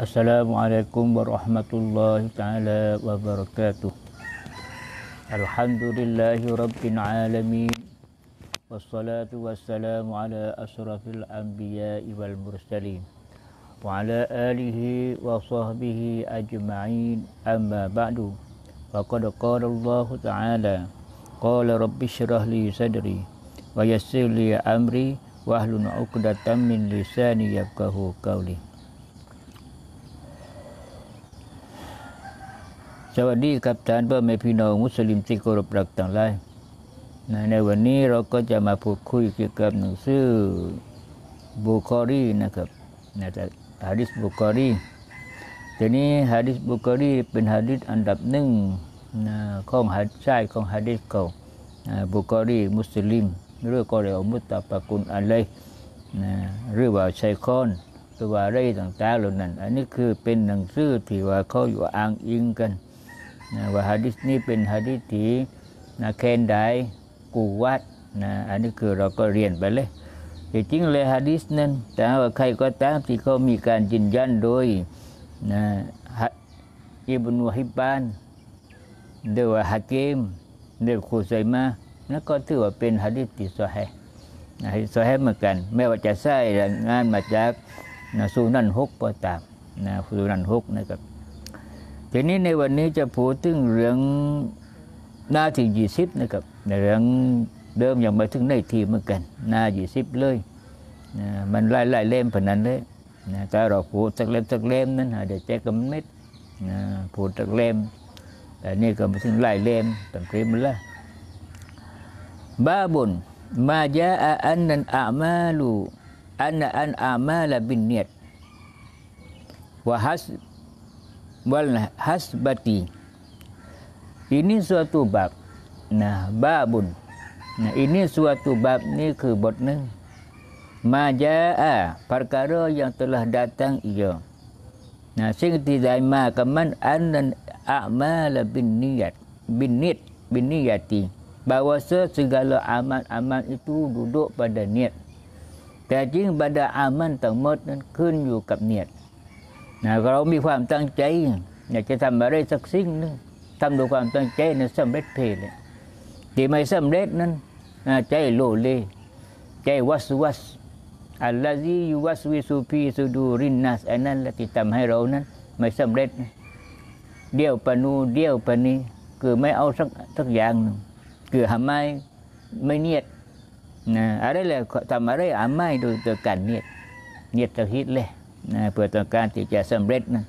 Assalamualaikum warahmatullahi taala wabarakatuh. Alhamdulillahi rabbil alamin. Wassalatu wassalamu ala asrafil anbiya'i wal mursalin wa ala alihi wa sahbihi ajma'in amma ba'du. Faqad qala Allah taala qala rabbi shrah li sadri wa yassir li amri wa ahlun 'uqdatam min lisani yafqahu qawli. สวัสดีครับท่านพ่อแม่พี่น้องมุสลิมที่กรพรักต่างๆลในวันนี้เราก็จะมาพูดคุยเกี่ยวกับหนังสือบุคอรีนะครับนะครับฮะดิษบุคอรีทีนี้ฮะดิษบุคอรีเป็นฮะดิษอันดับหนึ่งนะของฮาดใช่ของฮาดิสเก่าบุคอรีมุสลิมเรื่องก็เรียกมุตตะปะกุลอะไรนะหรือว่าชัยคอนหรือว่าอะไรต่างๆเหล่านั้น อันนี้คือเป็นหนังสือที่ว่าเขาอยู่อ้างอิงกันนะว่าฮะดิษนี้เป็นฮะดิษที่นะแคนใดกูวัดนะอันนี้คือเราก็เรียนไปเลย จริงเลยฮะดิษนั้น แต่ว่าใครก็ตามที่เขามีการยืนยันโดยนะฮะอิบนุฮิบานเดว๋ยวฮะเกมเดี๋วคูไซมาแล้วก็ถือว่าเป็นฮะดิษที่สอฮีนะฮะสอฮีเหมือนกันไม่ว่าจะใช้งานมาจากนะสูนันฮกก็ตามนะสูนันฮกนะครับทีนี้ในวันนี้จะพูดถึงเรื่องหน้าที่ยี่สิบนะครับในเรื่องเดิมยังไม่ถึงในทีเหมือนกัน หน้ายี่สิบเลยนะมันไล่ไล่เล่มพนันเลยนะถ้าเราพูดสักเล่มสักเล่มนั้นเดี๋ยวแจกกันเม็ดนะพูดสักเล่มแต่นี่ก็ไม่ถึงไล่เล่มตั้งเตยมละบาบุนมาจาอันนั้นอามาลูอันนั้นอามาลบินเนียดวะฮัส wal hasbati ini suatu bab nah babun nah ini suatu bab ni ke bot ni majaa perkara yang telah datang ia nah sing tidaima kaman an a'mal bin niat bin niat bin niyati bahawa segala amal-amal itu duduk pada niat Kajing pada aman tamat dan kun kap niat. นะเรามีความ ตั้งใจ อยากจะทำอะไร สัก สิ่งนึงทำด้วย ความ ตั้งใจ นั้นสำเร็จเพลที่ไม่สำเร็จ นั้น ใจโลเล ใจวัสวัสอัลลอฮียูวัสวิสุพีสุดูรินนัสอันนั้นละที่ทำให้เรานั้น ไม่สำเร็จ เดี่ยวปนูเดี่ยวปนีคือไม่ เอา สักสักอย่างหนึ่งคือหาไม่ไม่ เนียด นะ อะไรเลยทำอะไร อาไม่โดยการเนียดเนียด ตะฮิตเลยนะเพื่อต้องการที่จะสำเร็จนะ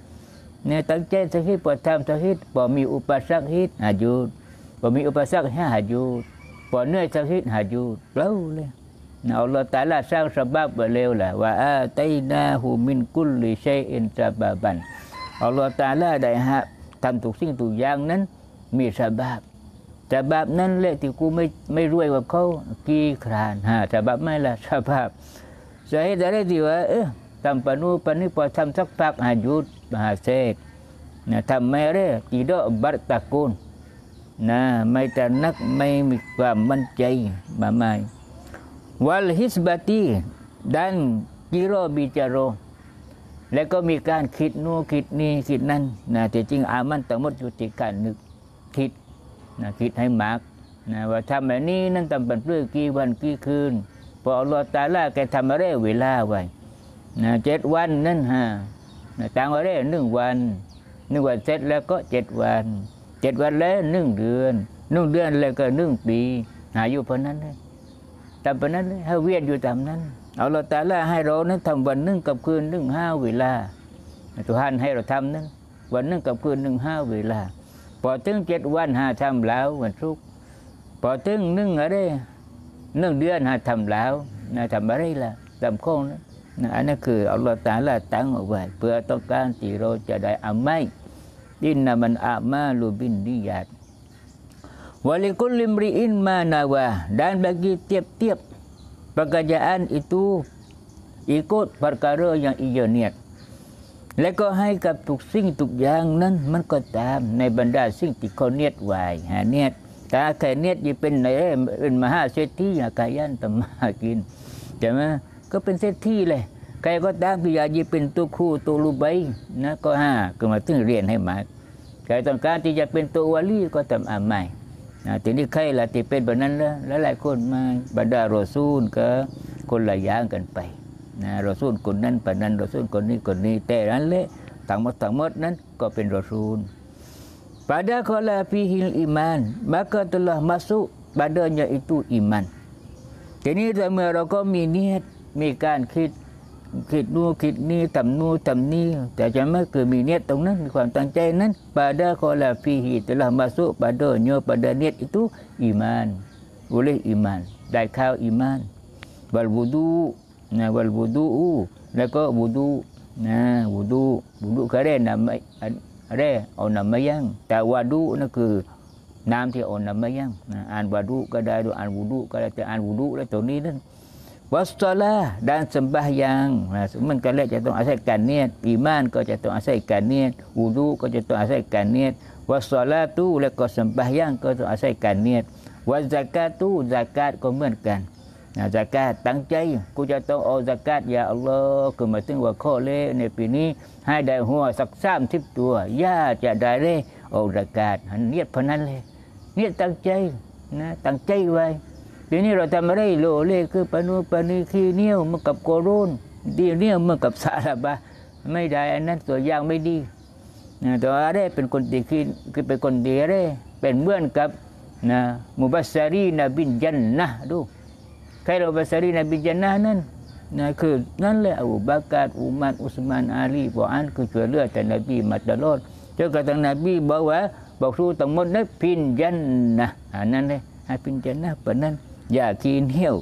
เนี่ยตั้งใจสักทีตปอทำสักทีพปอมีอุปสรรคหิตหายุดปอมีอุปสรรคให้หายุดปอเนื่อยสักทีหายุดเล่าเลยนะอาเราแตาละสร้างสบาบเร็วแหละว่าไตนาหูมินกุลือเชอินสบาบันอาเราฮตาละได้ฮะทำทุกสิ่งทุกอย่างนั้น มีสบาบสบาบนั้นเละที่กูไม่ไม่รวยกว่าเขากี่ครานฮะสบาบไม่ละสบาบสาเหตุอะไรที่ว่า เออทำปนุปนิพอทำสักพักอายุมหาเศษนะทำไม่เรื่อจดอดบัตตะกูลนะไม่ตะนักไม่มีความมั่นใจมาไม่วัลฮิสบตีดันกิโรบิจโร และก็มีการคิดนู่คิดนี่คิดนั่นนะแต่จริงอามันตั้งหมดอยู่ที่การนึกคิดนะคิดให้มากนะว่าทำแบบนี้นั่นทำเป็นเพื่อกี่วันกี่คืนพออัลลอฮฺตาล่าแกทำอะไรเวลาไว้นะเจ็ดวันนั่นฮะนะต่างอะไรหนึ่งวันหนึ่งวันเสร็จแล้วก็เจ็ดวัน เจ็ดวันแล้วหนึ่งเดือนหนึ่งเดือนแล้วก็หนึ่งปีหาอยู่พนั้นเลยตามเพนั้นเลยให้เวียนอยู่ตามนั้น เอาเราแต่ละให้เรานั้นทำวันหนึ่งกับคืนหนึ่งห้าเวลาทุกท่านให้เราทำนั้นวันหนึ่งกับคืนหนึ่งห้าเวลา พอถึงเจ็ดวันหาทำแล้ววันทุก พอถึงหนึ่งอะไรหนึ่งเดือนหาทำแล้วนะทำอะไรล่ะทำโค้งนั้นนอันนั้นคืออัลลอฮฺตาลาตั้งเอาไว้เพื่อต้องการที่เราจะได้อามัยดินนามันอามาลูบินดิยาดวะลิกุลิมริอินมานาวะดัที n b เ g ียบ a p t i a p p e k อั j a a n itu i k u ร p e r k อย่างอิยเนียตและก็ให้กับทุกสิ่งทุกอย่างนั้นมันก็ตามในบรรดาสิ่งที่เขาเนียดไว้หะเนียดตาแค่เนียดจะเป็นในเป็นมหาเศรษฐีอากายันตมากินใช่ไหมก็เป็นเศรษฐีเลย ใครก็ตามที่อยากจะเป็นตัวครูตัวรูใบนะก็ห้าก็มาตึงเรียนให้มาใครต้องการที่จะเป็นตัววาลีก็ทำอาใหม่นะทีนี้ใครละที่เป็นแบบนั้นแล้วหลายคนมาบรรดาโรซูนก็คนละย่างกันไปนะโรซูนคนนั้นปนั้นโรซูนคนนี้คนนี้ แต่นั้นเละทั้งหมดทั้งหมดนั้นก็เป็นโรซูน Pada kala fihil iman Maka telah masuk padanya itu iman ทีนี้แต่เมื่อเราก็มีเนียดมีการคิดคิดนู่คิดนี่ทำนู่ทำนี่แต่จะไม่เกิดมีเนียตรงนั้น ความตั้งใจนั้นป a ดาคอลาฟีฮีตละมาสุป u ด p a ป a nyo pada ตอ a ตุอิม m นวุลิ h ิม a นได้ข้าวอิมานวัลบูดูนะวัลบูดูแล้วก็บูดูนะบูดูบูดูก็ได้นำไม่ไรเอานำมายังแต่วาดูนั่นคือน้ำที่เอานำมายังอ่านวาดูก็ได้ดูอ่านบูดูก็ได้แต่อ่านบูดูแล้วตรงนี้นั่นวัสตอลาด้านสัมบะยังนะมันก็แรกจะต้องอาศัยการเนียดอีมานก็จะต้องอาศัยการเนียดอูดูก็จะต้องอาศัยการเนียดวัสตอลาตูและก็สัมบะยังก็ต้องอาศัยการเนียดวัสกาตูจักาตก็เหมือนกันนะักาตตั้งใจกูจะต้องเอาักาตยาอัลลอฮ์ก็มาถึงว่าข้อเล่ในปีนี้ให้ได้หัวสักสามทิพตัวย่าจะได้เล่เอาักาตเนียดพนันเลยเนียดตั้งใจนะตั้งใจไว้ทีนี้เราทำอะไรโลเลคือปนุปนิคีเนี่ยวมันกับโกรุนดีเนียวมันกับสารบะไม่ได้อันนั้นตัวอย่างไม่ดีนะตัวอะไรเป็นคนดีคือเป็นคนดีอะไรเป็นเหมือนกับนะมุบัสซารีนบินจันนะดูใครเราบัสซารีนบินจันนะนั่นนะคือนั่นแหละอุบากาดอุมันอุสมานอาลีบออันคือช่ือเลือแต่นบีมัตลอดจนกระทั่งนบีบอกว่าบอกสู้ตั้งมดนันพินจันนะอันนั้นเลยพินจันนะปนั้นยาคีนเฮล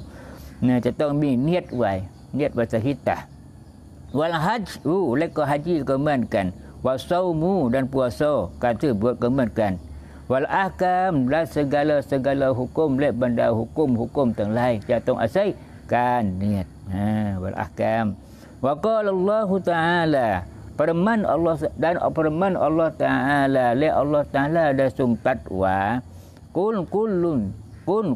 นะจะต้องมีเนียดไว้เนียดวัสฮิตะวัลฮัจอูและก็ฮัจีก็เหมือนกันวัลโซมูดันปัวโซการถือบวชก็เหมือนกันวัลอาการและสกาลสกาลฮุกุมและบรรดาฮุกุมฮุกุมต่างๆจะต้องอาศัยการเนียดวัลอาการวกอลลอฮุตาอัลาประมันอัลลอฮ์ดันประมันอัลลอฮ์ตาอัลาและอัลลอฮ์ตาอัลาได้ทรงตัดว่ากุลกุลลุน kun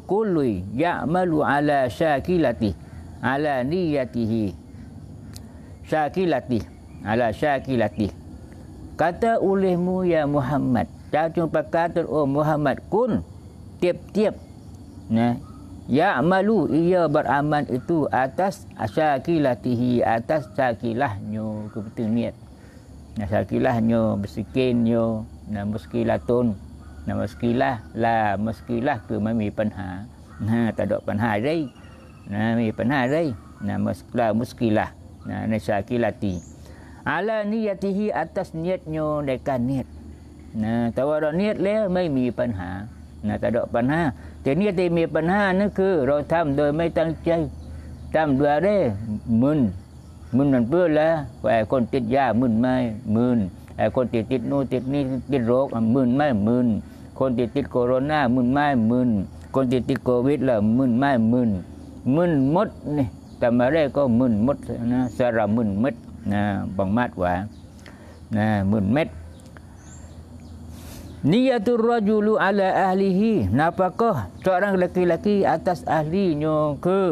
ya malu ala syakilati ala niyatihi syakilati ala syakilati kata olehmu ya Muhammad dan jumpa kata oh Muhammad kun tiap-tiap nah malu ia beramal itu atas syakilatihi atas syakilahnya kebetulan niat nah syakilahnya bersikinnya nah muskilatun นมัสกีละลามัสกีละคือไม่มีปัญหานะแต่ดอกปัญหาได้นะ มีปัญหาได้นะมัสกีละมัสกีละนะในสากิลาตีอาลานิยติฮีอัตัสเนียตโยในการเนียตนะแต่ว่าเราเนียตแล้วไม่มีปัญหา นะแต่ดอกปัญหา แต่เนียติมีปัญหานั่นคือ เราทำโดยไม่ตั้งใจทำด้วยได้มึนมึนนั่นเพื่อแล้วไอ้คนติดยามึนไหมมึนไอ้คนติดติดนู่นติดนี่ติดโรคมึนไหมมึนมนคนติดติดโควินามึนไม่มึนคนติดติดโควิดละมึนไม่มึนมึนมดนี่แต่มาแรกก็มึนมดนะสระมึนมดนะบังมาดหวานะมึนเม็ดนิยตุรจูลูอัลาอัลลิฮีนับก็ s e วร a n g laki-laki atas อ h l i ย y คือ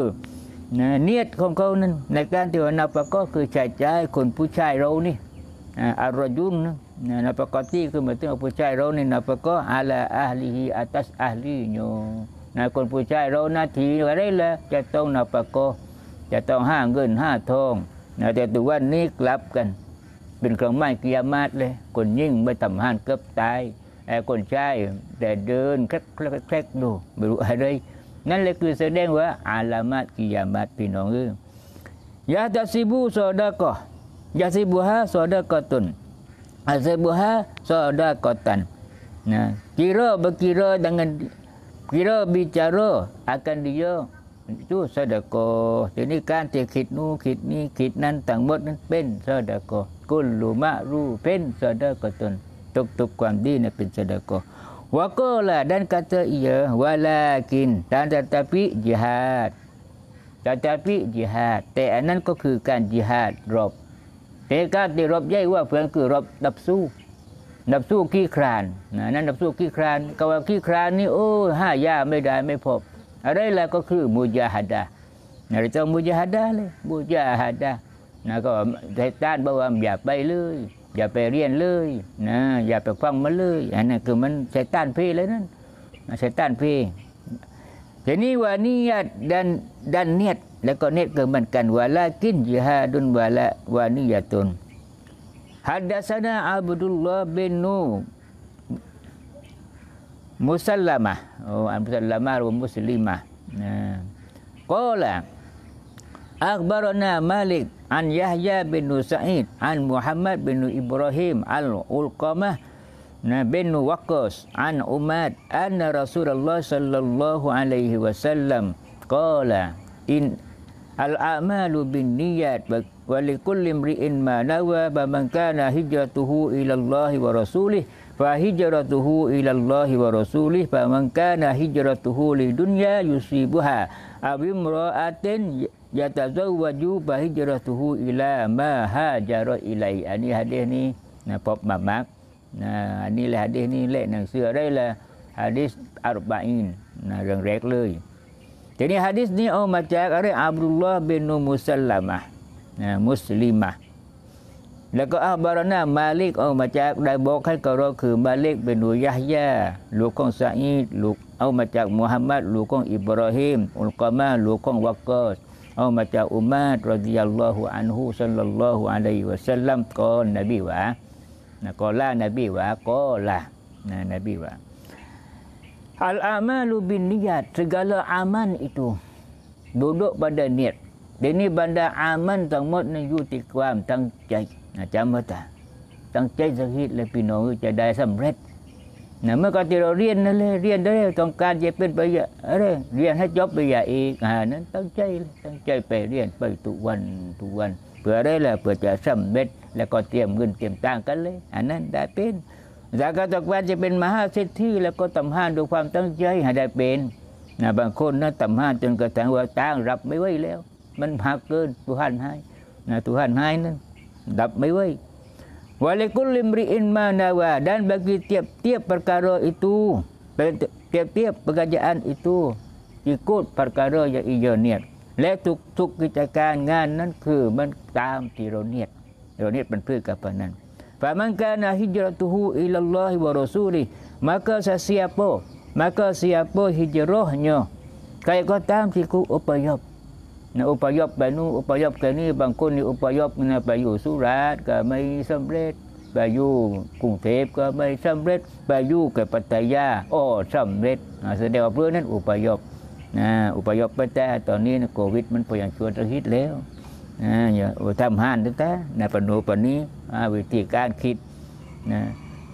เนียดของเขานั้นในการที่ว่านับก็คือใช้ใจคนผู้ชายเรานี่ Eh, ar-rajun eh, nafaqati ke mati apa cai ni nafaqa ala ahlihi atas ahlinya nak lah, kon ha, ha, pu eh, cai ro na ti ore la jatuh nafaqa jatuh ha ngun ha thong nak te tu wan ni kelap kan เป็นเครื่องหมายกิยามาตเลยคนยิ่งไม่ทำหานเกือบตายไอ้คนใช้แต่เดินแคลกแคลกดูไม่รู้อะไรนั่นเลยคือแสดงว่าอาลามาตกิยามาตพี่น้องเอ้ยยาตัสิบูโซดะกอ Jasibuha sodakotun. Jasibuha sodakotan. Nah, kira berkira dengan kira bicara akan dia itu sedekah. Ini kan ti khidnu, khidni, khidnan, tangmut, pen sedekah. Kullu ma'ru, pen sedekatun. Tuk-tuk kuam di, pen sedekah. Wakola dan kata ia, walakin, dan tetapi jihad. Tetapi jihad. Tekanan kau kukan jihad, rob. เต่การที่รบย่อยว่าเพื่อนคือรบดับสู้ดับสู้ขี้ครานนั่นดับสู้ขี้ครานก็ว่าขี้ครานนี่โอ้ห้ายาไม่ได้ไม่พบอะไรแล้วก็คือมุญาฮัดาเรเจะมุญาฮัดาเลยมุญาฮัดานะก็ต้านบอกว่าอย่าไปเลยอย่าไปเรียนเลย นะ อย่าไปฟังมาเลยอันนั้นคือมันใช้ต้านพี่เลยนั่นใช้ต้านพี่ Jadi wa niat dan dan niat dan kau niat kemenkan walakin jihadun wala wa niyatun. Hadasana Abdullah bin Nu Musallamah. Oh, Musallamah wa Muslimah. Qala Akhbarana Malik an Yahya bin Sa'id an Muhammad bin Ibrahim al-Ulqamah bin Waqas an Umar anna Rasulullah sallallahu alaihi wasallam qala in al a'malu bin niyat wa li kulli imri'in ma nawa ba man kana hijratuhu ila Allah wa rasulih fa hijratuhu ila Allah wa rasulih fa man kana hijratuhu li dunya yusibuha aw imra'atin yatazawwaju fa hijratuhu ila ma hajara ilai ani hadis ni nah, pop mamak นะนี่แหละฮะดีนี่แหละหนังสือได้ละฮะดษอารบะอินนะเรื่องแรกเลยทีนี้ฮะดิษนี้เอามาจากอะไรอับดุลลอฮ์บินมุสลามะนะมุสลิมะแล้วก็อับบารนามาลิกเอามาจากได้บอกให้กับเราคือมาลิกเป็นุยะฮยะลูกของซาอิดลูกเอามาจากมุฮัมมัดลูกของอิบราฮิมอุลกามาลูกของวะกกอสเอามาจากอุมารรดิยัลลอฮุอันฮุสัลลัลลอฮุอะลัยฮิวะสัลลัมก่อนนบีวะนะกอล่านบีว่ากอล่านะนบีว่าอัลอามาลูบินนิยาต segala aman itu duduk pada niat ini benda aman ทั้งหมดนี่ยู่ที่ความตั้งใจนะจำไว้ตาตั้งใจสักทีแล้พี่น้องจะได้สำเร็จนะเมื่อก่อนที่เราเรียนนั่นเลยเรียนได้ต้องการจะเป็นไปเย่ะอะไรเรียนให้จบไปอย่าเองอ่านั้นตั้งใจตั้งใจไปเรียนไปทุกวันทุกวันเพื่ออะไรหละเพื่อจะสำเร็จแล้วก็เตรียมเงินเตรียมตังกันเลยอันนั้นได้เป็นสากาตกวานจะเป็นมหาเศรษฐีแล้วก็ตำห้านด้วยความตั้งใจให้ได้เป็นนะบางคนนะตำห้านจนกระทั่งว่าตั้งรับไม่ไหวแล้ว มันหักเกินตุหันให้นะตุหันให้นั้น ดับไม่ไหววาเล Walakul l i m า i า n manawa dan bagi tiap-tiap perkara itu tiap-tiap pekerjaan itu ikut perkara yang ia niat และทุกทุกิจการงานนั้นคือ มันตามที่เราเนียดเดี๋ยวนี้เป็นพืชกับปนั้นฟะมันกานะฮิจรตุฮูอิลลอฮิวะรอซูลี maka sesiapa maka siapa hijrahnya kaya kau tam siku upayap na upayap banu upayap kini bangkun ni upayap na bayu surat ke mai samret bayu kung tep ke mai samret bayu ke pataya oh samret ha sedang apa nan upayap นะอุปยพไปแต่ตอนนี้โควิดมันพยายามชวนระหิตแล้วอย่าทำห้านตั้งแต่ในปนูปนี้วิธีการคิดนะ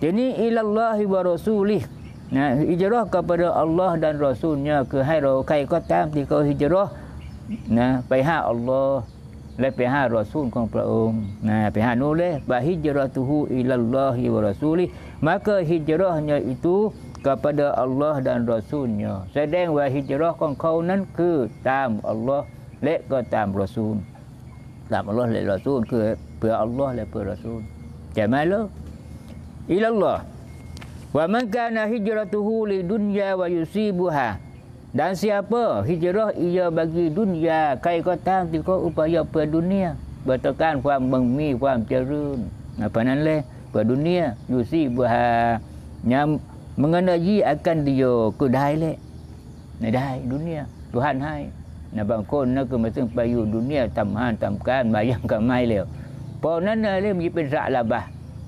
ทีนี้อิลลอฮิวะรอซูลิอนะิจรอห์กับอัลลอฮ์ดันรอซูลเนี่ยคือให้เราใครก็ตามที่เขาฮิจรอห์นะไปหาอัลลอฮ์และไปหารอซูลของพระองค์นะไปหาโน้ลเลยบาฮิจรอตุฮูอิลลอฮิวะรอซูลิมาก็ฮิจรอห์เนี่ยอิทูกับอัลลอฮ์ดันรอซูลเนี่ยแสดงว่าฮิจรอห์ของเขานั้นคือตามอัลลอฮ์และก็ตามรอซูล kitab Allah dan lah Rasul ke pe Allah dan lah pe Rasul. Jamal lo. Lah. Ila Allah. Wa man kana hijratuhu li dunya wa yusibuha. Dan siapa hijrah ia bagi dunia kai kotang tiko upaya pada dunia. Bertekan kuam mengmi kuam cerun. Apa nan le? pada dunia yusibuha. Nyam mengenai akan dia kudai le. Nah dunia. Tuhan hai. นะบางคนนะก็มาซึ่งไปอยู่ดุนเนียทำห้านทำการมายังกับไม่เล้วพอนั้นเริ่มยิ่เป็นสะลาบะ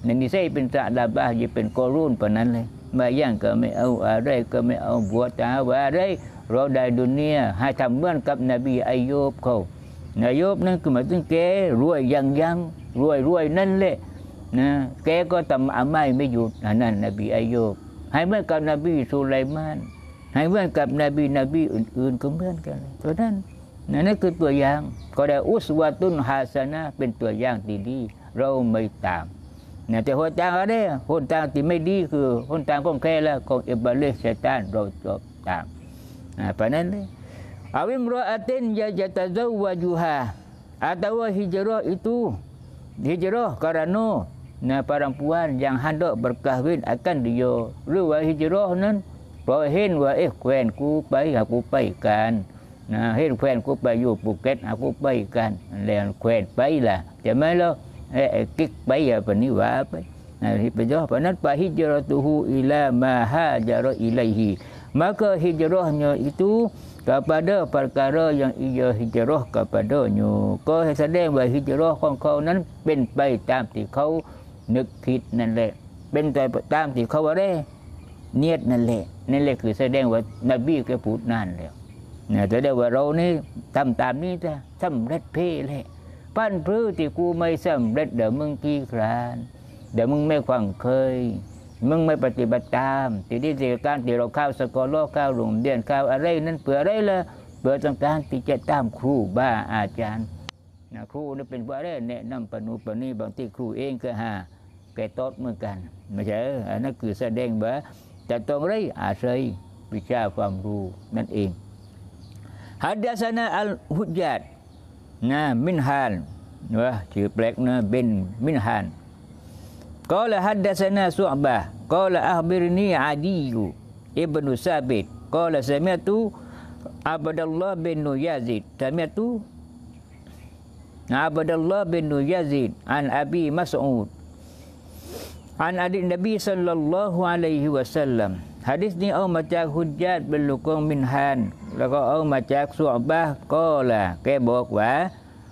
ในนิสัยเป็นสะลาบะยิ่เป็นกอรุ่นปนั้นเลย มาย่งก็ไม่เอาอะไรก็ไม่เอาบัวตาว่าอะไร เราได้ดุนเนียให้ทำเหมือนกับนบีอายุบเขานายบนั่นคือมาถึงแกรวยยังยังรวยรวยนั่นแหละนะแกก็ทำอาไม่ไม่หยุดนั่นนบีอายุบให้เหมือนกับนบีสุไลมานให้เหมือนกับนบีนบีอื่นๆก็เหมือนกัน เพราะนั้นนั่นคือตัวอย่าง ก็ได้อุสวาตุนฮาสนะเป็นตัวอย่างดีๆเราไม่ตามนะแต่คนตางอะไรคนตางที่ไม่ดีคือ คนตางของแค่ล้วของอิบาลิชตานเราจบตามนะเพราะนั้นอาวิมรอาตินยาจะตะเจ้าวาจูฮาอาตาวาฮิจโรออิตูฮิจโรอการาโนนะ perempuan yang hendak berkahwin akan dia. Ruwa hijrah nan เพราะเห็นว่าเอ๊ะแควนกูไปหากูไปกันนะเห็นแควนกูไปอยู่ภูเก็ตหากูไปกันแล้วแควนไปล่ะจะไม่แล้วไอ้กิ๊กไปอย่าปนิวาไปนะฮิปจอปนั้นปะฮิจรตุหูอิลามาฮาจารอิไลฮีม maka hijrahnya itu kepada perkara yang ia hijrah kepadanya. Kau sedang bahawa hijrah kau k นนั้นเป็นไปตามที่เขานึกคิดนั่นแหละ เป็นไปตามที่เขาว่าได้เนียดนั่นแหละนั่นแหละคือแสดงว่านบีกกพูดนั่นแล้วนี่ยแได้ว่าเรานี่ทำตามนี้จะสำเร็จเพ่เลยปั้นพื้ที่กูไม่สำเร็จเดี๋ยวมึงกี่ครานเดี๋ยวมึงไม่ควังเคย มึงไม่ปฏิบัติตามตีดที่สิการที่เราข้าวสกอรโลข้าวหลวงเดียนข้าวอะไรนั่นเปื่ออะไรละเปื่อต้องการที่จะตามครูบ้าอาจารย์นะครูนี่เป็นว่าอะไรแนะนำปนุปนีบางที่ครูเองก็หาแกตดเหมือนกันไม่ใช่อันนั้นคือแสดงว่า Tak tahu ngeri, asai. Ah, Bisa faham tu. Dan ing. Hadasana al-hujjat. na minhan. Wah, na bin minhan. Kala hadasana su'bah. Kala ahbirni adiyu. Ibn Sabit. Kala samiatu Abdullah bin Yazid. Samiatu Abdullah bin Yazid. An Abi Mas'ud an adik Nabi sallallahu alaihi wasallam. Hadis ni au macam hujat belukung minhan. Lagu au macam su'bah qala. Ke bok wa eh.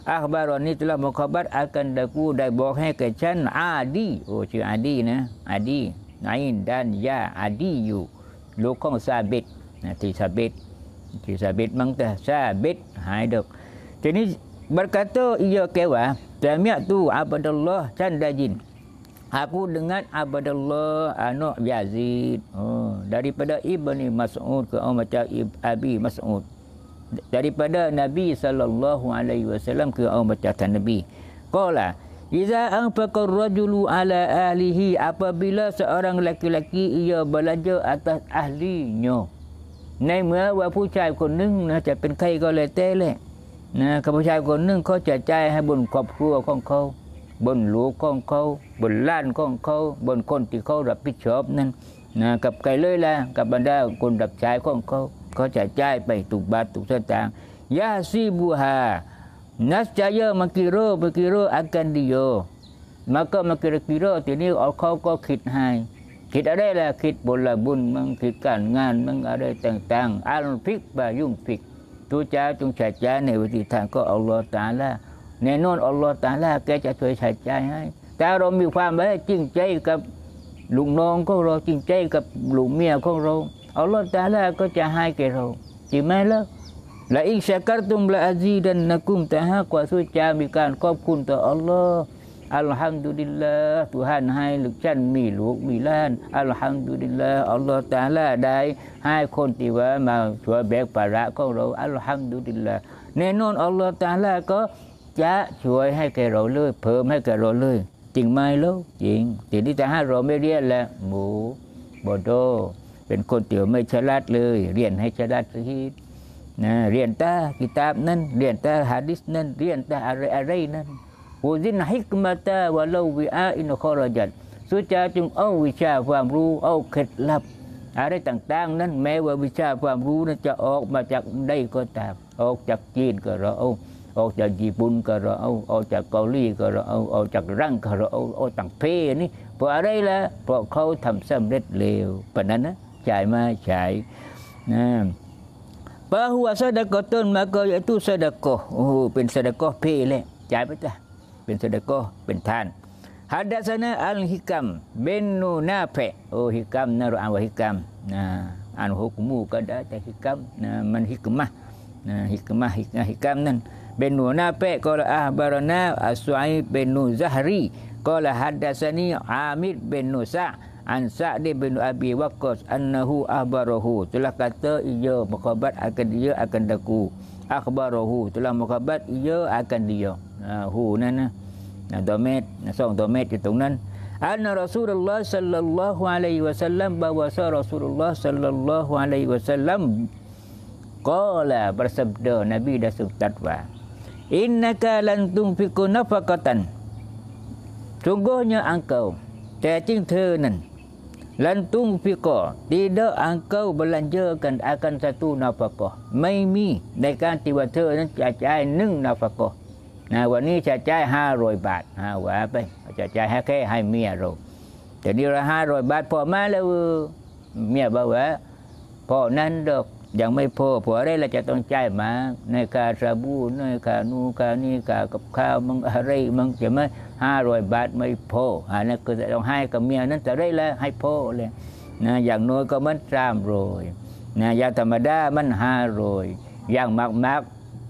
akhbaron ni telah mukhabar akan daku dai bok hai ke chan adi. Oh cik adi ne. Eh. Adi. Nain dan ya adi yu. Lukung sabit. Nanti sabit. Nanti sabit mang teh sabit. Hai dok. Jadi berkata ia kewa. jamiat tu Abdullah chan dajin. Aku dengan Abdullah anak Yazid. Oh, daripada Ibni Mas'ud ke oh, macam Ibn Abi Mas'ud. Daripada Nabi sallallahu alaihi wasallam ke oh, macam Nabi. Qala Iza anfaqa rajulu ala ahlihi apabila seorang lelaki ia belanja atas ahlinya. Nai mua wa pu chai kon nung na cha pen kai ko le te le. Na ka pu chai kon nung ko cha chai ha bun kop khua kong kong. บนหลวกของเขา บนล้านของเขา บนคนที่เขารับผิดชอบนั่นนะกับใครเลยล่ะกับบรรดาคนรับใช้ของเขา เขาจะจ่ายไปถูกบาทถูกสตางยาซีบูฮานัสจายมากิโรมากิโรอากันดิโยมาก็มากิรกิโรทีนี้เอาเขาก็คิดให้คิดอะไรล่ะคิดบุญละบุญมังคิดการงานมังอะไรต่างๆอารมณ์พิกบายุ่งพิกตัวจ้าจงฉาจใาในวิธีทางก็เอาลอตาละแน่นอนอัลลอฮ์ตาลาแกจะช่วยใส่ใจให้ แต่เรามีความไว้จริงใจกับลุงน้องของเราจริงใจกับลุงเมียของเราอัลลอฮ์ตาลา ก็จะให้แกเราจริงไหมล่ะและอิชะกัรตุมละอาจีดันนักุมแต่หากว่าสุจามีการขอบคุณต่ออัลลอฮ์อัลฮัมดุลิลลาห์ตุฮันให้ลูกฉันมีลูกมีล้านอัลฮัมดุลิลลาห์อัลลอฮ์ตาลาได้ให้คนที่ว่ามาช่วยแบกภาระของเราอัลฮัมดุลิลลาห์แน่นอนอัลลอฮ์ตาลา ก็จะช่วยให้แกเราเลยเพิ่มให้แกเราเลยจริงไหมลูกจริงทีนี้จะให้เราไม่เรียนแล้วหมูบอโดเป็นคนเตี๋ยวไม่ฉลาดเลย เรียนให้ฉลาดสินะเรียนตากิตาบนั้น เรียนตาฮะดิษนั้นเรียนตาอะไรอะไรนั้นวุฒินฮิกมาตาวะเลวิอาอินคอรจัดสุจาจึงเอาวิชาความรู้เอาเคล็ดลับอะไรต่าง ๆ นั้นแม้ว่าวิชาความรู้นั้นจะออกมาจากใดก็ตามออกจากจีนก็เราออกจากญี่ปุ่นก็เราเอาออกจากเกาหลีก็เราเอาออกจากรังก็เราเอาเอาต่างเพนี่เพราะอะไรล่ะเพราะเขาทำสำเร็จเร็วปะนั้นนะจ่ายมาจ่ายนะปาหัวสดกต้นมาก็ย่ตุสดกโอ้เป็นสดกเพเลยจ่ายไปจ้ะเป็นสดกเป็นท่านฮัดดาสนะอัลฮิกัมเบนนูนาเพโอฮิกัมนารุอันวะฮิกัมนะอันฮุกมูกระได้แต่ฮิกัมนะมันฮิกมะนะฮิกมะฮิกนะฮิกัมนั่น bin Munafiq qala ahbarana Asu'ai bin Zahri qala hadatsani Amir bin Nusah an Sa'd bin Abi Waqqas annahu ahbarahu telah kata ia berkhabar akan dia akan daku akhbarahu telah berkhabar ia akan dia ha hu nan na ha, domet na song domet itu nan anna Rasulullah sallallahu alaihi wasallam bahwa Rasulullah sallallahu alaihi wasallam Kala bersabda Nabi dah sebut tatwa. อินนากาลันตุงพิกุนฟะกตัน sungguhnya engkau cacing tenan lantung fikir tidak engkau belanjakan akan satu nafkah mai mi ในการที่ว่าเธอนั้นจะจ่ายหนึ่งนฟกะนะวันนี้จะจ่ายห้าร้อยบาทห้าวาไปจะจ่ายให้แค่ให้เมียเราแต่นี่เราห้าร้อยบาทพอมาแล้ว เมียบอกว่าพอนั้นดอกยังไม่พอผัวอะไรเราจะต้องจ่ายมา ในกาสาบูในกานูกานี่กากับข้าวมังอะไรมังจะไม่ห้าร้อยบาทไม่พออันนั้นก็จะต้องให้กับเมียนั้นแต่ได้แล้วให้พอเลย นะ อย่างน้อยก็มันสาม้อยนะอย่างธรรมดามันห้า้อยอย่างมากมาก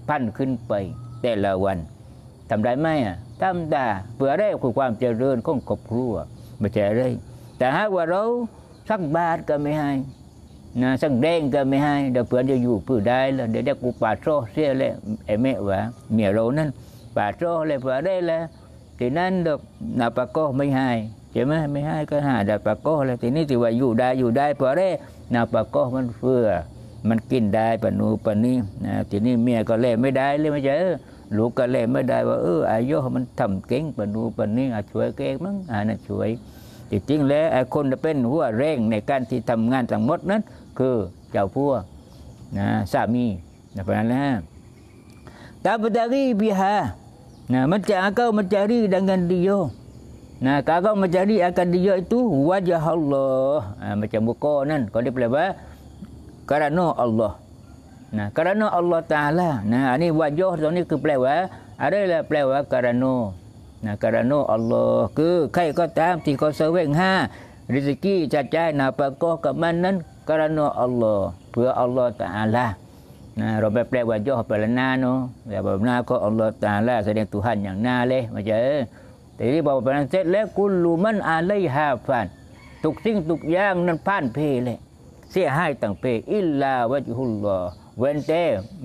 พันขึ้นไป แต่ละวันทำได้ไหมอ่ะทำได้เผื่อได้คือความเจริญของครอบครัวไม่ใช่เลยแต่หากว่าเราสักบาทก็ไม่ให้นะสังเด้งก็ไม่ให้เดี๋ยวเพื่อจะอยู่ผู้ได้แล้วเดี๋ยวได้กูปาโซเสียเลยไอ้แม่วะเมียเรานั่นปาโซเลยป่าได้เลยทีนั้นดอกนาปะโก้ไม่ให้ใช่ไหมไม่ให้ก็หาดาปะโก้เลยทีนี้ถือว่าอยู่ได้อยู่ได้ป่าได้นาปะโก้มันเฟื่อมันกินได้ปนูปนี้นะทีนี้เมียก็เล่ไม่ได้เลยไม่ใช่ลูกก็เล่ไม่ได้ว่าเอออายุมันทำเก่งปนูปนี้อาช่วยเก่งมั้งอานะช่วยจริงๆแล้วไอ้คนเป็นหัวเร่งในการที่ทำงานทั้งหมดนั้นคือเจ้าพวนะสามีนะเพราะนั้นแหละตาบดารีบีฮะนะมันจะอาก็มันจะรีดังกันดีโยนะกาก็มาจารีอากันดีโยอตัววัจฮัลลอฮ์นะมาจะบุกนั่นก็ได้แปลว่าการโนอัลลอฮ์นะการโนอัลลอฮ์ตาละนะอันนี้วาจฮ์ตรงนี้คือแปลว่าอะไรละแปลว่าการะโนนะการโนอัลลอฮ์คือใครก็ตามที่เขาเสวงห้าริสกี้จัดใจนาปะก็กับมันนั้นกรณอัลลอฮ์เพื่ออัลลอฮ์ตาลานะเราไปแปลว่าย่อไปละนาเนาะแบบนาก็อัลลอฮ์ตาลาแสดงตุหันอย่างนาเลยมาเจอท่นี่บอกไปนั้นเสร็จแล้วกุลูมันอาเลยฮาฟันทุกสิ่งทุกอย่างนั้นพานเพเลยเสียหายต่างเพ อิลลาวะจุลลอเวนเต่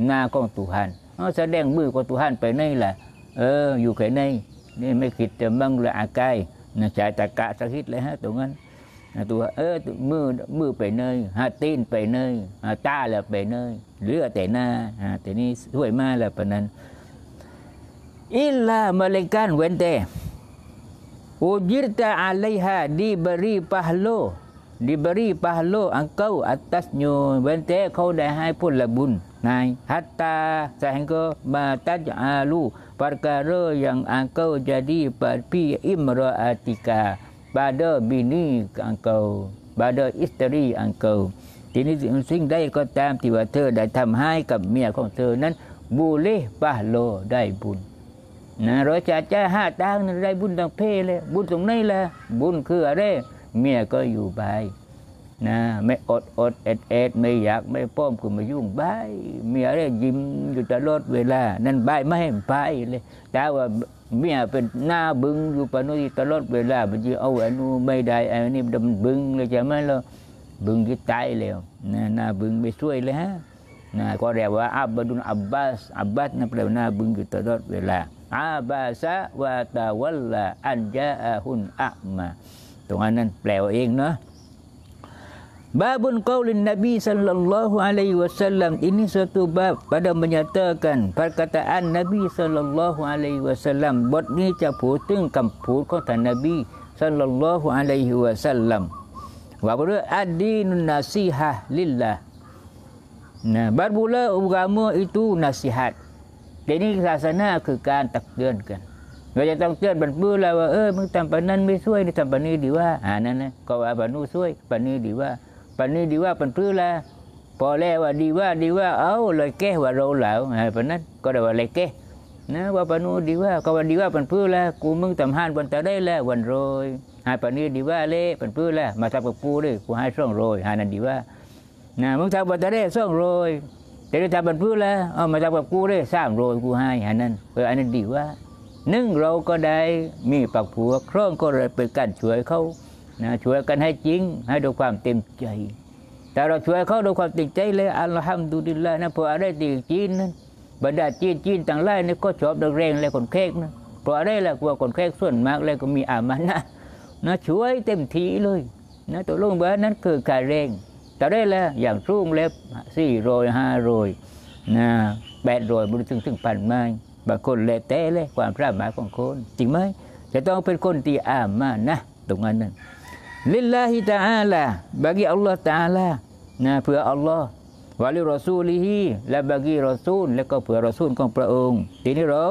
นาของตุหันแสดงมือของตุหันไปนแหละเออ อยู่แค่ไหนนี่ไม่คิดจะมั่งละอากายนะจ่ายตะกะสักทิศเลยฮะตรงนั้นตัวเออมือมือไปเนยหาตีนไปเนยหาตาละไปเนยเลือแต่หน้าแต่นี้สวยมากละปนั้นอิลลามาเลกันเว้นแต่อุจิรตะอัลเลฮาดีบรีพาโลดีบรีพาโลอังเกาอัตัสโยเว้นแต่เขาได้ให้ผลบุญนายฮัตตาสังก็มาตัจอาลูปารการ์ยังอังเกาจะดีปารพีอิมรออาติกาบาร์เดอนอังเก i n บา n เดอร์อิสตอรี่อังเกิลทีนี้สิ่งใดก็ตามที่ว่าเธอได้ทำให้กับเมียของเธอนั้นบูเลบาโลได้บุญนะเราจะจ่าห้าตังได้บุญทางเพศเลยบุญตรงไหนล่ะบุญคืออะไร เมียก็อยู่ไปนะไม่อดอดเอ็ดเอ็ดไม่อยากไม่ป้อมคือมายุ่งบายเมียไรยิ้มอยู่ตลอดเวลา นั่นบายไม่ให้บายเลยแต่ว่าเมียเป็นหน้าบึงอยู่ปานุยตลอดเวลาบางทีเอาไอ้นู้ไม่ได้ไอ้นี่ดำบึงเลยใช่ไหมเราบึงที่ตายแล้วนะหน้าบึงไม่ช่วยเลยฮะนะก็เรียกว่าอับดุลอับบาสอับบาสนั่นแปลว่าหน้าบึงอยู่ตลอดเวลาอาบาสะวาตาวัลลาอันยาอุนอะมาตรงนั้นแปลว่าเองเนาะ Babun qaulin Nabi sallallahu alaihi wasallam ini satu bab pada menyatakan perkataan Nabi sallallahu alaihi wasallam buat ni caputing kampur kata Nabi sallallahu alaihi wasallam. Wa bar adinun nasihah lillah. Nah, bar pula agama itu nasihat. Jadi rasana kekan takdian kan. Kalau yang takdian ban pula wa eh mentang panan mesuai ni tampan ni diwa. Ha nah nah kau apa nu suai panu diwa. ปนี้ดีว่าเป็นพื้นละพอแล้วว่าดีว่าดีว่า เอาเลยแก้ว่าเราเหล่าปัปนั้นก็ได้ว่าเลยแก้นะ ว่าปนู้ดีว่าก็ว่าดีว่าเป็นพื้นละกูมึงทำห้านวันตาได้แล้ววันโรยหายปนนี้ดีว่าเล่เป็นพื้นละมาทำกับกูด้วยกูให้ช่องโรยหานั่นดีว่านะมึงทำวันตาได้ช่องโรยแต่ได้ทำเป็นพื้นละเอามาทำกับกูด้วยสร้างโรยกูให้หานั่นเอออันนั้นดีว่านึ่งเราก็ได้ มีปักผัวคร่องก็เลยเป็นการช่วยเขานะช่วยกันให้จริงให้ด้วยความเต็มใจ แต่เราช่วยเขาด้วยความเต็มใจเลยอัลฮัมดุลิลละนะพออะไรตีจีนนั้นบรรดาจีนจีนต่างไล่นี่ก็ชอบดังแรงเลยคนแขกนะเพราะอะไรล่ะกลัวคนแขกส่วนมากเลยก็มีอามันนะนะช่วยเต็มที่เลย นะ ตัวลุงเบิร์นั้นคือการเร่งแต่ได้แล้วอย่างรุ่งเล็บสี่โรยห้าโรยนะแปดโรยบริถึงถึงพันไม้บางคนเละเตะเลยความพระหมายของคนจริงไหมจะต้องเป็นคนที่อามานะ ตรงนั้นนั่นลิลลาฮิตาอาลา bagi Allah t a ล l a นะเพื่ออัลลอฮ์วาลิรอซูลีฮีและบากีรอซูลและก็เพื่อรอซูลของพระองค์ทีนี้เรา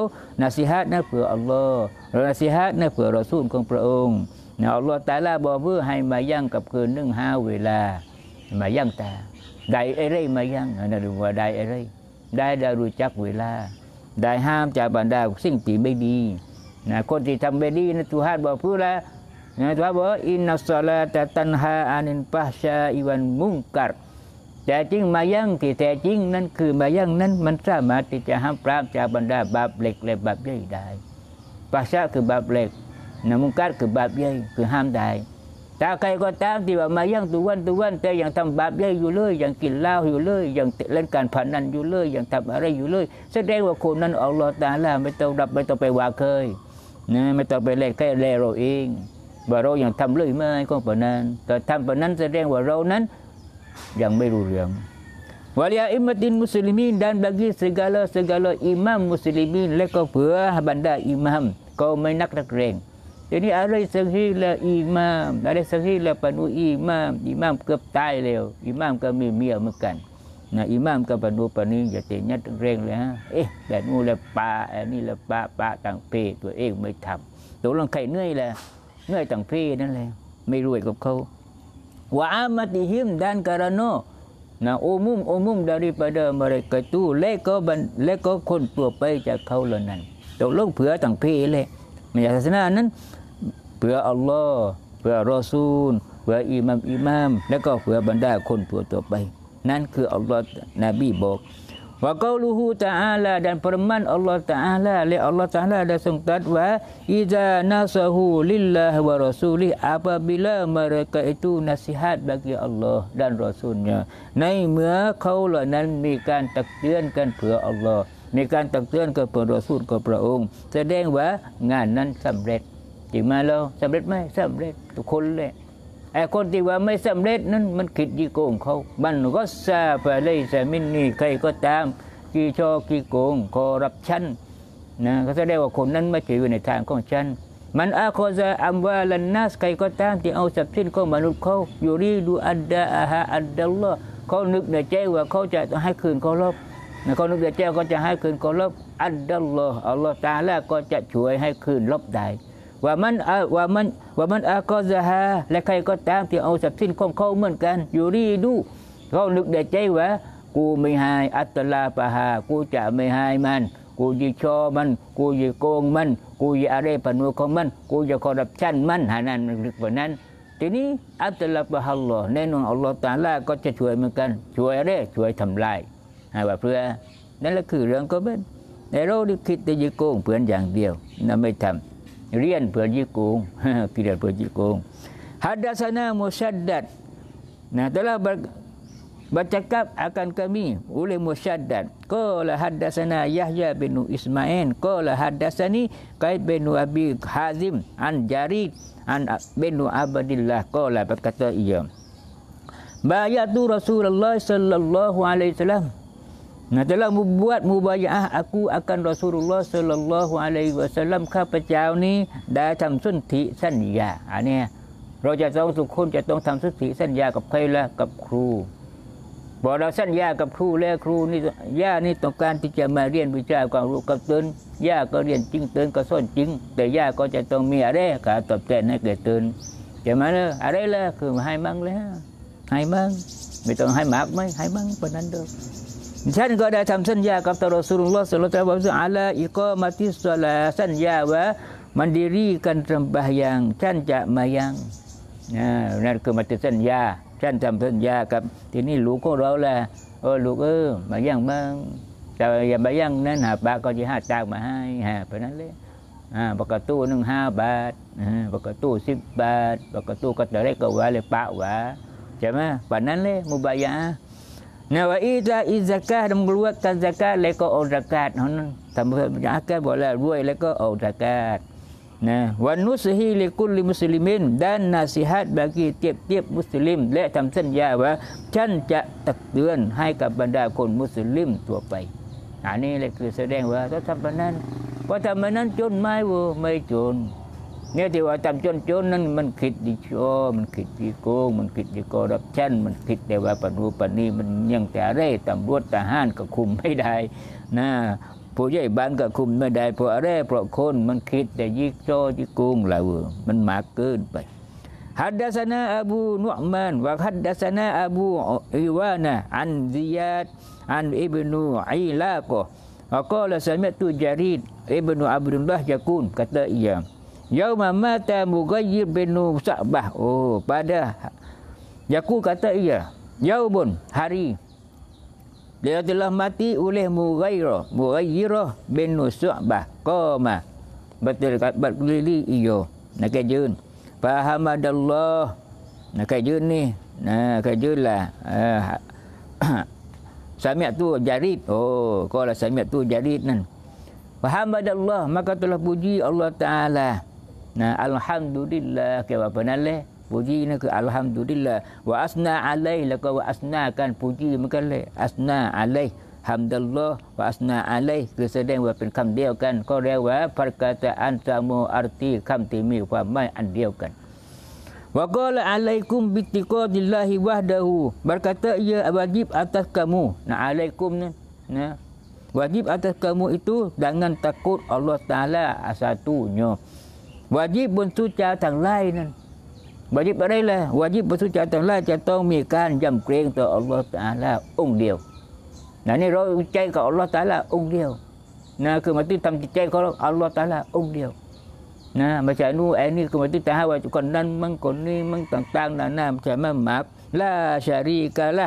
นาซีฮัดนะเพื่ออัลลอฮ์เรานาซีฮัดนะเพื่อรอซูลของพระองค์นะอัลลอฮ์ตาลาบอกเพื่อให้มายั่งกับคืนหนึ่งห้าเวลา มายั่งตาได้อะไรมายั่งนะดูว่าได้อะไร ได้ได้รู้จักเวลา ได้ห้ามจากบรรดาสิ่งที่ไม่ดีนะคนที่ทำไม่ดีนะทุฮัดบอกเพื่อแล้วนะรับว่าอินนัสลาตตันฮาอานินปะชาอิวันมุงกัรแต่จริงมายังที่แต่จริงนั่นคือมายังนั้นมันสามารถที่จะห้ามปราบจากบรรดา บาปเล็กและบาปใหญ่ได้ปะชาคือบาปเล็กนะมุงกัรคือบาปใหญ่คือห้ามได้ถ้าใครก็ตามที่ว่ามายังตัววันตัววัน แต่ยังทำบาปใหญ่อยู่เลยยังกินเหล้าอยู่เลยยังเล่นการพนันอยู่เลยยังทำอะไรอยู่เลยแสดงว่าคนนั้นออกลอตาล้ไม่ต้องรับไม่ต้องไปว่าเคยนะไม่ต้องไปเล่นแค่เลเราเองว่าเราอย่างทำเลยไม่ก็ปนั้นแต่ทำปนั้นแสดงว่าเรานั้น ยังไม่รู้เรื่องวาลาอิมตินมุสลิมิน dan บ a g i ิ e g ล l a segala i ม a m มุสลิม i นและก็เผื่อบรรดาอิมามก็ไม่นักนักเรงทีนี้อะไรสักทีละอิมามอะไรสักทีละปนุอิมามอิมามเกือบตายแล้ว อิมามก็มีเมียเหมือนกันนะอิมามก็บปนุปนี้จะเตียักเรงเลยฮะเอ๊ะแบบนู้นละปาอันนี้ละปาปาต่างเพศตัวเองไม่ทำตัวลงไข่เนื่อยละเนื่อยต่างเพศนั่นแหละไม่รวยกับเขาว่าอามาติฮิมดันการโนนะโอมุมโอมุมาริป p a อ a m e r e k ตู้เล็ก็บันเล็ก็คนปลวกไปจากเขาเหล่านั้นตกลงเผื่อต่างเพศเลยมันอยาศาสนานั้น เผื่ออัลลอฮ์เผื่อรอซูลเผื่ออิมามอิมาม แล้วก็เผื่อบรรดาคนตัวต่อไป นั่นคืออัลลอฮ์นบีบอก Wa qawluhu ta'ala dan perman Allah ta'ala Lihat Allah ta'ala ada sungkat wa iza nasahu lillah wa rasulih apabila mereka itu nasihat bagi Allah dan rasulnya nai ma qawla nan mi kan takdian kan kepada Allah mi kan takdian kepada rasul kepada ung แสดงว่างานนั้นสําเร็จจริงมาแล้วสําเร็จมั้ยสําเร็จทุกคนแหละไอ้คนที่ว่าไม่สำเร็จนั้นมันคิดยี่โกงเขา มันก็ซาไปเลยแต่มินนี่ใครก็ตาม กี่ชอ กี่โกง คอรับชั้นนะเขาแสดงว่าคนนั้นไม่ถืออยู่ในทางของฉัน มันอาโคซาอัมวาลันนัสใครก็ตามที่เอาทรัพย์สินของมนุษย์เขาอยู่รีดูอัดดาอาฮาอัดดัลลอเขานึกในใจว่าเขาจะให้คืนเขาลบนเขานึกในใจก็จะให้คืนเขาลบอัดดัลลออัลลอฮ์ตาแล้วก็จะช่วยให้คืนลบได้ว่ามันว่ามันว่ามันอาก็ซาฮาและใครก็ตามที่เอาสับสิ้นของเขาเหมือนกันอยู่รีดู เขานึกเด็ดใจว่า กูไม่หายอัตลาปะหากูจะไม่หายมัน กูจะชอมัน กูจะโกงมัน กูจะอะไรผนุของมัน กูจะคอรับชั่นมัน หานั้นหรือว่านั้น ทีนี้ อัตลาปะฮัลลอแน่นอนอัลลอฮ์ตาลาก็จะช่วยเหมือนกัน ช่วยอะไรช่วยทำลายว่าเพื่อนั่นแหละคือเรื่องก็เป็นในโลกเีาคิดจะโกงเพื่อนอย่างเดียวนั่นไม่ทำ Rian berjikung. Tidak berjikung. Hadasana musyaddad. Nah, telah ber, bercakap akan kami oleh musyaddad. Kala hadasana Yahya bin Ismail. Kala hadasani Qaid bin Abi Hazim. An Jarid. An bin Abadillah. Kala berkata ia. Bayatu Rasulullah sallallahu alaihi wasallam นะแต่มุบวัดมุบายะอากูอากันรอสูลุลลอฮ์สัลลัลลอฮุอะลัยฮิวะสัลลัมข้าพเจ้านี้ได้ทำสุนธิสัญญาอันนี้เราจะต้องสุขคนจะต้องทำสุนธิสัญญากับใครละกับครูบอกเราสัญญากับครูแล้วครูนี่ย่านี่ต้องการที่จะมาเรียนวิชาความรู้กับตนย่าก็เรียนจริงตนก็สอนจริง แต่ย่าก็จะต้องมีอะไรกับตอบแทนให้เกิดตนแต่มาเนอะอะไรละคือให้มั่งแล้วให้มั่งไม่ต้องให้มากไหมให้มั่งปนนั้นเด้อ Sen gada tamsen ya kata Rasulullah sallallahu alaihi wasallam ala iqamati solat sen ya wa mendirikan tempah yang sen ja mayang. Ya, benar ke mati sen ya. Sen tamsen ya kap tini luk ko rau lah. Oh luk e mayang bang. Ta ya mayang nan ha ba ko ji ha ta ma hai ha pa Ha ba tu nung ha bat. Ha ba tu sip bat. Ba ka tu ka ta le ka wa le pa wa. Jama, panan le mubayyah. นว่าอิลาอิซากาดำรู้ว่าการซากาแล้วก็ออาซากาดนั้นทำเพื่อจะกาบอกแล้วรวยแล้วก็ออกากาศนะวันนุสฮีเลกุลิมุสลิมินด้านนาสิฮัดบากีเทียบเทียบมุสลิม และทำสัญญาว่าฉันจะตักเตือนให้กับบรรดาคนมุสลิมตัวไปอันนี้เลยคือแสดงว่าถ้าทำแบบนั้นพอทำแบบนั้นจนไม่วอไม่จนนี่ยที่ว่าจำจนจนนั่น มันคิดดิชอมันคิดดิโกงมันคิดดิคอร์รัปชันมันคิดแต่ว่าปนุปนีมันยังแต่เร่ตำรวจแต่หานก็คุมไม่ได้นะผู้ใหญ่บางก็คุมไม่ได้เพราะเร่เพราะคนมันคิดแต่ยิ่กจอยิ่งโกงเหล่ามันมากเกินไปฮัดดัสนาอับูนุ่มันว่าฮัดดัสนาอับูอิวานะอันซียัดอันอิบนูอิลาโกอัลกอลาสัมมตุจารีดอิบนูอับดุลลาฮ์จะกุนกะเตียม Yauma mata Mughayyir bin Sa'bah. Oh, pada Yaku kata ia. Yaumun hari dia telah mati oleh Mughayrah, Mughayrah bin Sa'bah. Qama. Betul kat berdiri ia. Nakajun. Fahamadallah. Nakajun ni. Nah, kajulah. Ah. Samiat tu jarid. Oh, kalau lah samiat tu jarid nan. Fahamadallah maka telah puji Allah Taala. Nah alhamdulillah ke apa nale? Puji nak ke alhamdulillah. Wa asna alaih la wa asna kan puji le. Asna alaih hamdallah wa asna alaih kesedang wa pin dia kan. Kau dia wa perkataan kamu arti kam timi wa mai an dia kan. Wa qala alaikum bi tiqadillahi wahdahu. Berkata ia wajib atas kamu. Na alaikum ni. Nah wajib atas kamu itu dengan takut Allah Taala asatunya. วาญิบบนสุจาทางไล่นั้นวาญิบอะไรเละวาญิบบนสุจาทางไล่จะต้องมีการยำเกรงต่ออัลลอฮฺตาละองค์เดียวนะนี่เราใจกับอัลลอฮฺตาละองค์เดียวนะคือมาตื้อทำจิตใจของเาอัลลอฮฺตาละองค์เดียว นะมาใช้นู่นไอ้นี่คือมาตื้่แต่ว่าคนนั้นมั่งคนนี้มั่งต่างๆนานามใช้แม่หมาลาชารีกาละ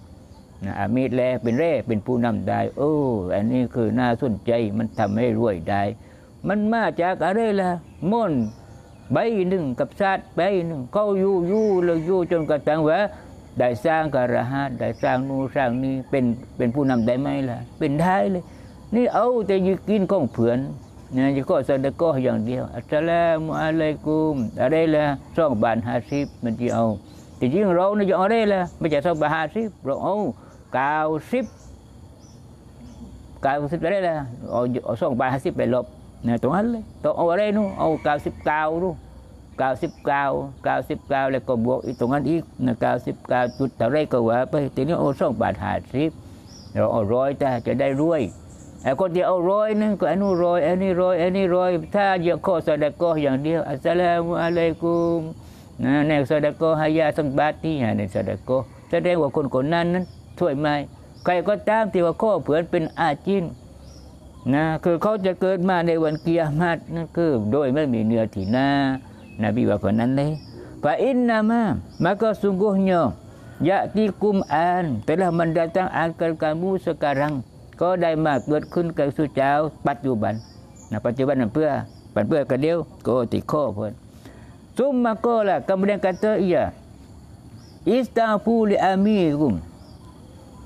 นะมีแลเป็นแร่เป็นผู้นำได้โอ้อันนี้คือน่าสนใจมันทำให้รวยได้ มันมาจากอะไรล่ะม่นใบหนึ่งกับซาตใบหนึ่งเขาอยู่อยู่แล้วอยู่จนกระทั่งว่า ได้สร้างกระหัสได้สร้างนู่นสร้างนี่เป็นเป็นผู้นำได้ไหมล่ะเป็นได้เลย นี่เอาแต่ยึกินของเผื่อนนี่ยก็สดก็อย่างเดียว อัสลามุอะลัยกุมอะไรล่ะส่องบานฮาซิบมันจะเอาแต่ยิ่งเราเนี่ยจะเอาได้ล่ะไม่ใช่ช่องบานฮาซิบเราเอาเก้าสิบเก้าสิบอะไรละเอาส่องปลายห้าสิบไปลบเนี่ยตรงนั้นเลยตัวอะไรนู้เอาเก้าสิบเก้ารู้เก้าสิบเก้าเก้าสิบเก้า แล้วก็บวกอีกตรงนั้นอีกนะเก้าสิบเก้าจุดอะไรก็ว่า ไปทีนี้เอาส่งบาทห้าสิบเราเอาร้อยแต่จะได้รวยไอ้คนที่เอาร้อยนึงก็อนุร้อยอันนี้ร้อยอันนี้ร้อยถ้าเยอะข้อสดก็อย่างเดียว อัสสลามุอะลัยกุม นะในสดก็ฮายาสังบัติที่ในสดก็แสดงว่าคนคนนั้นนั้นช่วยไม่ใครก็ตามที่ว่าข้อเผือนเป็นอาจินนะคือเขาจะเกิดมาในวันเกียรตินั่นคือ โดยไม่มีเนื้อที่หน้านะบีว่าคนนั้นเลยฟาอินนามามาก็สุ n g g ญย n ยะ yaktikum an t ละมันด n d a ั a n g a k ก n kamu s e k a รังก็ได้มาเกิดขึ้นกับสุจาวปัจจุบันนะปัจจุบันนั้นเพื่อปันเพื่อกระเดียวก็ติดข้อเพิ่นซุมมาก็ละำ k น m u d i a n อ a t a อิสต t ฟูลิอามีกุม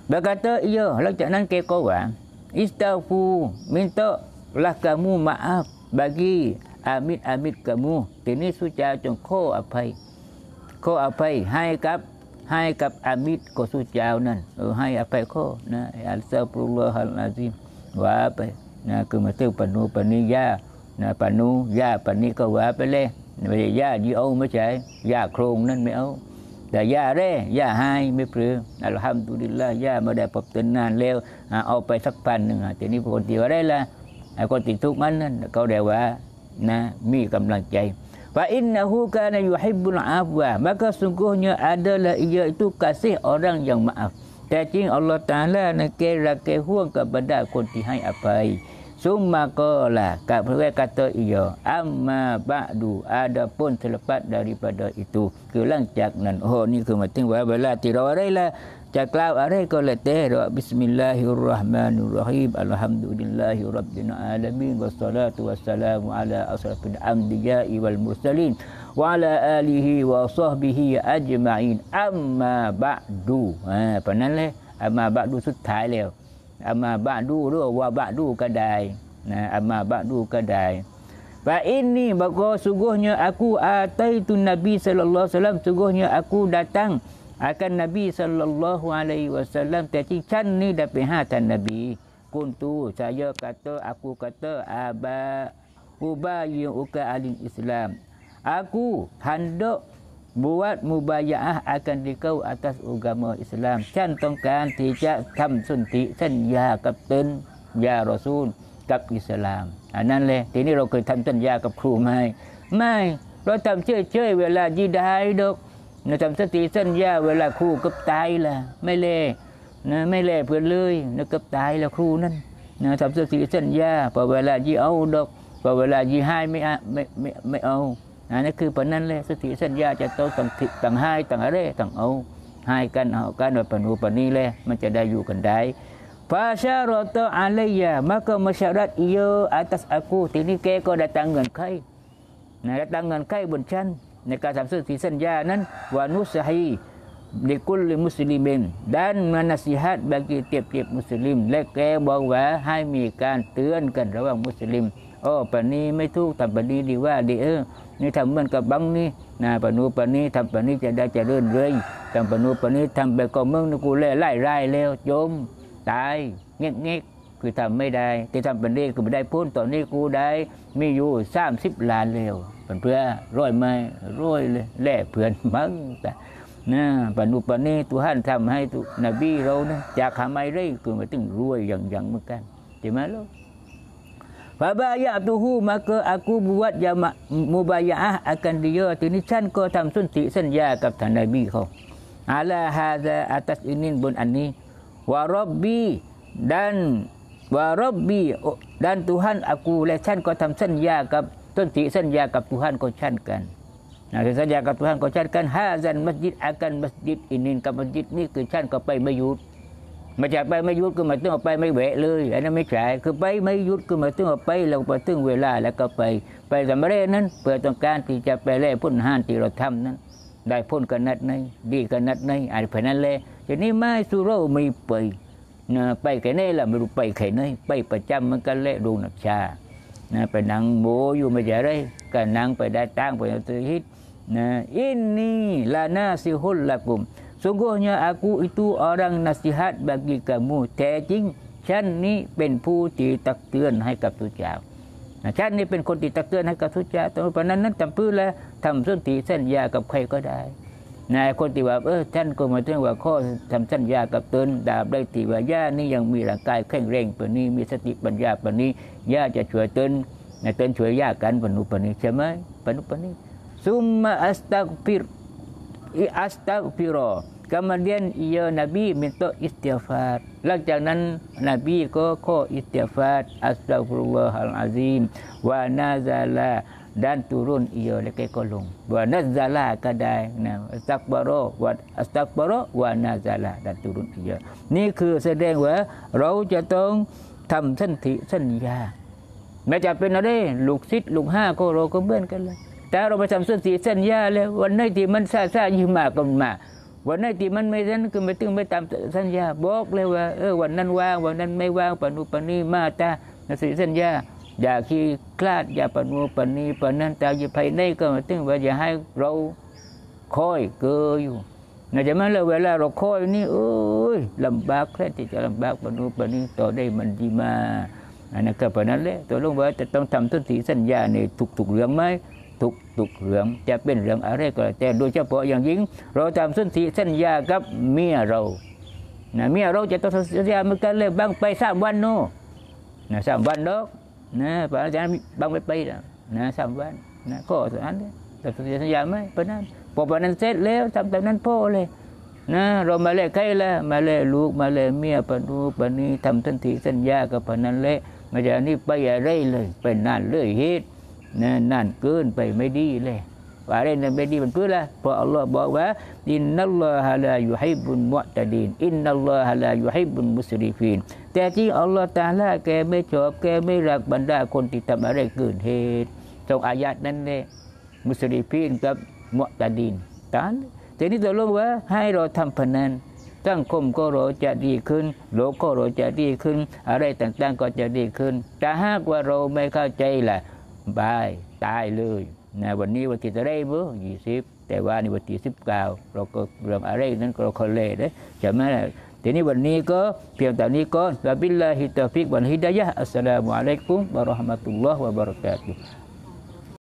บ Berkata ia, letak nan ke korang. Istaghfu, mintalah kamu maaf bagi amit-amit kamu. Ini suca jong ko apai. โคอภัย hai k ั p ให้กับอามิดก็สุจาวนั่นเออให้อภัยโคนะอัลซาปรุลลอฮัลอาซิมว่าไปนะคือมาเตือปนูปนิยานะปนูยาปนิก็ว่าไปเลยไม่ได้ยาดีเอาไม่ใช่ยาโครงนั่นไม่เอาแต่ย่าเร่ ย่าห้ไม่ปลืออัลฮัมดุลิลละย่ามาได้พบตนนานแล้วเอาไปสักพันหนึ่งแต่นี้คนที่ว่าได้ละคนติดทุกมันนั่นเขาได้ว่านะมีกำลังใจว่าอินนะฮูกานยูฮิบุลอาบวะสุ a ก a s u n g g u h n y ล adalah ia itu k ซ s i h orang yang maaf แต่จริงอัลลอฮฺตาลานะเกระเกห่วงกับบรรดาคนที่ให้อภัย Summa qala kafir kata iya amma ba'du adapun selepas daripada itu kelang cak nan oh ni ke mati wa bala tirawaila caklaw are ko lete bismillahirrahmanirrahim alhamdulillahirabbil alamin wassalatu wassalamu ala asrafil anbiya'i wal mursalin wa ala alihi wa sahbihi ajma'in amma ba'du ha panan le amma ba'du sutai le amma ba'du lu wa ba'du kadai nah amma ba'du kadai fa ini bako sungguhnya aku ataitu nabi sallallahu alaihi wasallam sungguhnya aku datang akan nabi sallallahu alaihi wasallam tadi can ni dapat hatan nabi kuntu saya kata aku kata aba ubayyuka alim islam aku hendak buat mubayaah akan dikau atas agama Islam ฉันต้องการที่จะทำสุนติ สัญญากับตนยารอซูลกับอิสลาม อันนั้นเลยทีนี้เราเคยทำสัญญากับครูไหมไม่ เราทำเชื่อเชื่อเวลายีดายดกเราทำสติสัญญาเวลาครูกับตายล่ะไม่เล่นะไม่เล่เพื่อนเลยนะกับตายแล้วครูนั่นนะทำสติสัญญาพอเวลายีเอาดกพอเวลายีให้ไม่ไม่ไม่ไม่เอาน่นีคือปนั้นเลยสติสัญญาจะโตต่างทิต่างให้ต่างอะไรต่างเอาให้กันเอากันว่าปนูปนี้เลยมันจะได้อยู่กันได้ภาษาราตอาเลียมาก็มาชารัดอิโยอัตสอากูทีนี้แกก็ได้ตังเงินไข่นได้ตังเงินไข่บนชั้นในการทำสติสัญญานั้นวานุสฮี ل ม ل مسلم d าน m e n า s i h a t bagi tiap-tiap muslim และแกบอกว่าให้มีการเตือนกันระหว่างมุสลิมโอ้ปนี้ไม่ถูกแต่ปนี้ดีว่าดีเออนี่ทำเหมือนกับบังนี่นะปนุปนี้ทำปนี้จะได้จะเื่อนเรื่อยทำปนุปนี้ทำไปก็เมืองกูเล่ไล่ไล่เล็วจมตาย เงี้ยเงี้ยคือทำไม่ได้แต่ทำเป็นเรื่องกูไม่ได้พูนตอนนี้กูได้มีอยู่สามสิบล้านเลวเพื่อร้อยไมร้อยเลยแล่เพื่อนมั้งแต่นะปนุปนี้ตุหันทำให้ตุนบีเรานะจากหาไม่ได้คือมาตึงรวยอย่างอย่างเหมือนกันใช่ไหมลูก Fabayatuhu maka aku buat jama' mubayaah akan dia tini san ko tam sun ti san ya kapta nabi ko. Ala hadza atas ini bun ini. wa rabbi dan wa rabbi dan Tuhan aku le san ko tam sun ya kap san ya Tuhan ko chan kan. Nah saya ya kap Tuhan ko chan kan. Ya, kan hazan masjid akan masjid ini ka masjid ni ke chan ko pai mayut. มนจาไปไม่ยุดก็มาตึ้งออกไปไม่เวะเลยอันนั้นไม่ใช่คือไปไม่ยุดก็มาตึ้งออกไปเราไปตึ้งเวลาแล้วก็ไป ไปสำเร็จนั้น เพื่อต้องการที่จะไปแล่พ้นห้านที่เราทำนั้นได้พ้นกันนัดหนดีกันนัดหนอันเพนั้นเลยทีนี้ไม่สุโรไม่ไปนะไปแค่ไหนล่ะไม่รู้ไปแค่ไหนไปประจำมันกันละดูนักชานะไปนั่งโบอยู่ไม่ใช่ไรก็นั่งไปได้ตั้งไปเอาตัวฮิตนะอินนี่ลาหน้าสิฮุลละกุม Sungguhnya aku itu orang nasihat bagi kamu แท้จริงฉันนี้เป็นผู้ที่ตักเตือนให้กับทุกเจ้าฉันนี่เป็นคนที่ตักเตือนให้กับทุกเจ้าต่เพราะนั้นนั้นจำพื้นแล้วทำส้นตีสัญญากับใครก็ได้นายคนที่ว่าเออท่านก็มาเรื่องว่าข้อทำสัญญากับตนดาบได้ตีว่าญานี่ยังมีร่างกายแข็งแรงปนี้มีสติปัญญาปนี้ญาจะช่วยตนนในตนช่วยญากันปนุปนี้ใช่ไหมปนุปนี้ซุมมาอัสตักฟิรอัสตักฟิโรกรรมเรียนอิยานบีมิโตอิสติฟาร์หลังจากนั้นนบีก็ข้ออิสติฟาร์อัสลัฟุลลอฮ์อัลอาซิมวานาซาลาดันตุรุนอิยาเลกเกกลงวานาซาลาก็ได้นะอัสตักบารอวัดอัสตักบารอวานาซาลาดันตุรุนอิยานี่คือแสดงว่าเราจะต้องทำสัญติสัญญาแม้จะเป็นอะไรลูกศิษย์ลูกห้าก็เราก็เบื่อกันเลยแต่เราไปทำสัญติสัญญาเลยวันไหนที่มันซาซายิ่งมากก็มาวันนั้นที่มันไม่นั้นคือไม่ตึงไม่ตามสัญญาบอกเลยว่าเออวันนั้นว่างวันนั้นไม่ว่างปนุปนีมาตานสิสัญญา อย่าขี้คลาดอย่าปนุปนีปนั้นตาอย่าภายในก็มาตึงว่าอย่าให้เราคอยเกยอยู่นะจะมาเลยเวลาเราคอยนี่เอ้ยลำบากแค่ที่จะลำบากปนุปนีต่อได้มันดีมาอันนั้นก็ปนั้นแหละตัวลงว่าจะต้องทำต้นสีสัญญาในทุกๆเรื่องไหมทุกทุกเหลืองจะเป็นเหลืองอะไรก็แล้วแต่โดยเฉพาะอย่างยิ่งเราทำสัญญาสัญญากับเมียเรานะเมียเราจะต้องสัญญาเมื่อกันเลยบางไปสามวันโน่นะสามวันดอก นะพระอาจารย์บางไปไปนะสามวันนะ ก็สญนแต่สัญญาไหมะนั้นพอปนั้นเสร็จแล้วทำแต่นั้นพ่อเลยนะเรามาเล่ใครละมาเล่ลูกมาเล่เมียปนุปนีทำทันทีสัญญากับปนั้นเละมาจากนี้ไปอะไรเลยเป็นนั่นเลยเหตุนะนั่นเกินไปไม่ดีเลยว่าเรื่องนั้นไม่ดีมันเกินละเพราะอัลลอฮ์บอกว่าอินนัลลอฮะลาอยู่ให้บุญมุตดีนอินนัลลอฮะลาอยู่ให้บุญมุสลิฟีนแต่ที่อัลลอฮ์ตาละแกไม่ชอบแกไม่รักบรรดาคนที่ทำอะไรเกินเหตุตรงอายัดนั้นเนี่ยมุสลิฟีนกับมุตดีนตานแต่นี่ตกลงว่าให้เราทำพนันตั้งคมก็เราจะดีขึ้น โลกก็เราจะดีขึ้น อะไรต่างๆก็จะดีขึ้น แต่หากว่าเราไม่เข้าใจล่ะบายตายเลยนะวันนี้วันที่เท่าไรบ่ยี่สิบแต่ว่าี่วันที่สิบเก้าเราก็เรื่องอะไรนั้นเราคอเลยนะใช่ไหมทีนี้วันนี้ก็เพียงแต่นี้ก็อนบิลลาฮิตาฟิกวันฮิดายะอัสสลามุอะลัยกุมบะราะห์มะตุลลอฮ์วะบะเราะกาตุฮ์